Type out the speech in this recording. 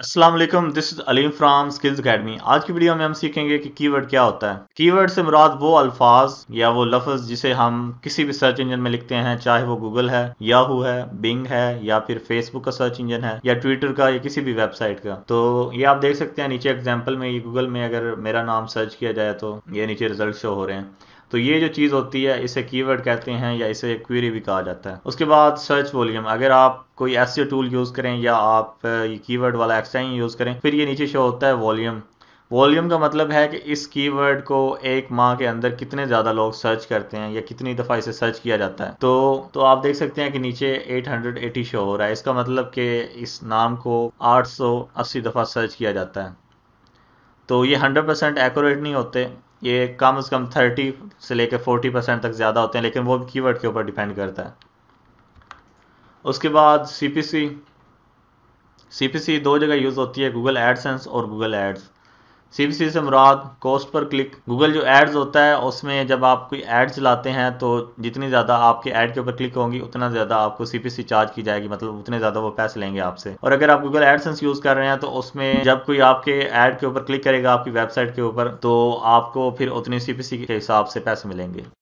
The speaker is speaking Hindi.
Aslam this is Aleem from skills academy आज की वीडियो में हम सीखेंगे कि कीवर्ड क्या होता है कीवर्ड से मुराद वो अल्फाज या वो लफज जिसे हम किसी भी सर्च इंजन में लिखते हैं चाहे वो गूगल है याहू है बिंग है या फिर फेसबुक का सर्च इंजन है या ट्विटर का या किसी भी वेबसाइट का तो ये आप देख सकते हैं नीचे एग्जाम्पल में ये गूगल में अगर मेरा नाम सर्च किया जाए तो ये नीचे रिजल्ट शो हो रहे हैं तो ये जो चीज़ होती है इसे कीवर्ड कहते हैं या इसे क्वेरी भी कहा जाता है उसके बाद सर्च वॉल्यूम अगर आप कोई एस टूल यूज़ करें या आप ये कीवर्ड वाला एक्स्ट्रा ही यूज़ करें फिर ये नीचे शो होता है वॉल्यूम वॉल्यूम का मतलब है कि इस कीवर्ड को एक माह के अंदर कितने ज़्यादा लोग सर्च करते हैं या कितनी दफ़ा इसे सर्च किया जाता है तो तो आप देख सकते हैं कि नीचे 880 शो हो रहा है इसका मतलब कि इस नाम को 880 दफ़ा सर्च किया जाता है तो ये 100% परसेंट एक्यूरेट नहीं होते ये कम से कम थर्टी से लेकर फोर्टी परसेंट तक ज़्यादा होते हैं लेकिन वो कीवर्ड के ऊपर डिपेंड करता है उसके बाद C P C C P C दो जगह यूज़ होती है गूगल एडसेंस और गूगल एड्स सीबीसी से मुराद कोस्ट पर क्लिक गूगल जो एड्स होता है उसमें जब आप कोई एड्स चलाते हैं तो जितनी ज़्यादा आपके एड के ऊपर क्लिक होंगी उतना ज़्यादा आपको सीपीसी चार्ज की जाएगी मतलब उतने ज़्यादा वो पैसे लेंगे आपसे और अगर आप गूगल एडसेंस यूज़ कर रहे हैं तो उसमें जब कोई आपके एड के ऊपर क्लिक करेगा आपकी वेबसाइट के ऊपर तो आपको फिर उतनी सीपीसी के हिसाब से पैसे मिलेंगे